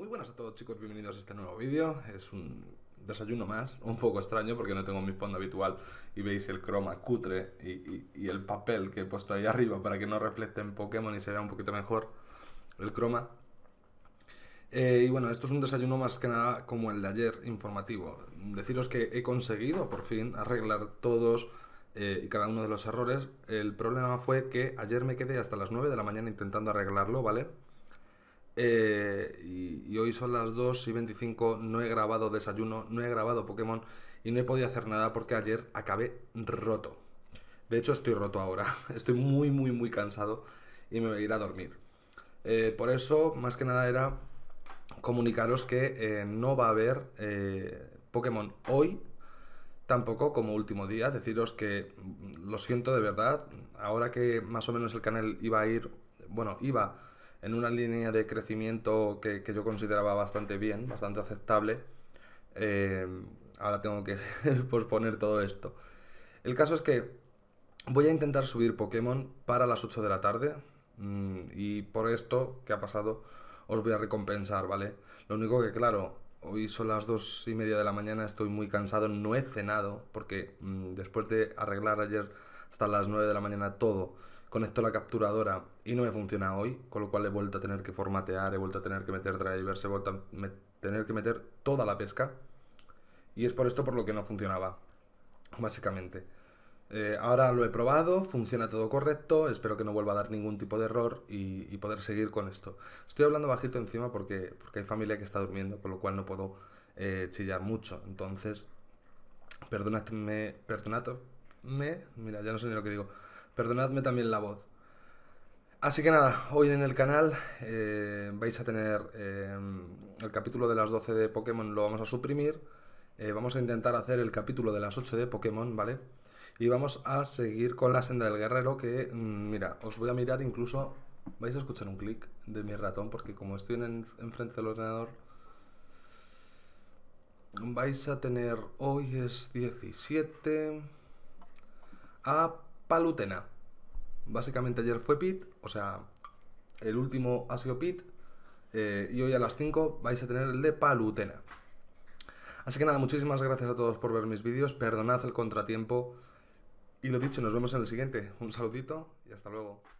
Muy buenas a todos chicos, bienvenidos a este nuevo vídeo. Es un desayuno más, un poco extraño porque no tengo mi fondo habitual y veis el croma cutre y, el papel que he puesto ahí arriba para que no refleje en Pokémon y se vea un poquito mejor el croma. Eh, y bueno, esto es un desayuno más que nada como el de ayer, informativo. Deciros que he conseguido por fin arreglar todos eh, y cada uno de los errores. El problema fue que ayer me quedé hasta las 9 de la mañana intentando arreglarlo, ¿vale? vale eh, y, hoy son las 2 y 25, no he grabado desayuno, no he grabado Pokémon y no he podido hacer nada porque ayer acabé roto. De hecho estoy roto ahora, estoy muy muy muy cansado y me voy a ir a dormir. Eh, por eso, más que nada era comunicaros que eh, no va a haber Pokémon hoy, tampoco como último día. Deciros que mm, lo siento de verdad, ahora que más o menos el canal iba a ir, bueno, iba en una línea de crecimiento que, yo consideraba bastante bien, bastante aceptable. Eh, ahora tengo que posponer todo esto. El caso es que voy a intentar subir Pokémon para las 8 de la tarde. Mm, y por esto que ha pasado, os voy a recompensar, ¿vale? Lo único que, claro, hoy son las 2 y media de la mañana, estoy muy cansado, no he cenado, porque mm, después de arreglar ayer hasta las 9 de la mañana todo. Conecto la capturadora y no me funciona hoy, con lo cual he vuelto a tener que formatear, he vuelto a tener que meter drivers, he vuelto a tener que meter toda la pesca. Y es por esto por lo que no funcionaba, básicamente. Eh, ahora lo he probado, funciona todo correcto, espero que no vuelva a dar ningún tipo de error y, poder seguir con esto. Estoy hablando bajito encima porque, hay familia que está durmiendo, con lo cual no puedo eh, chillar mucho. Entonces, perdonadme, perdonad, me, mira, ya no sé ni lo que digo, perdonadme también la voz. Así que nada, hoy en el canal eh, vais a tener eh, el capítulo de las 12 de Pokémon, lo vamos a suprimir. Eh, vamos a intentar hacer el capítulo de las 8 de Pokémon, ¿vale? Y vamos a seguir con la senda del guerrero que, mm, mira, os voy a mirar incluso, vais a escuchar un clic de mi ratón porque como estoy en, enfrente del ordenador, vais a tener, hoy es 17 a Palutena. Básicamente ayer fue Pit, o sea, el último ha sido Pit, eh, y hoy a las 5 vais a tener el de Palutena. Así que nada, muchísimas gracias a todos por ver mis vídeos, perdonad el contratiempo, y lo dicho, nos vemos en el siguiente. Un saludito y hasta luego.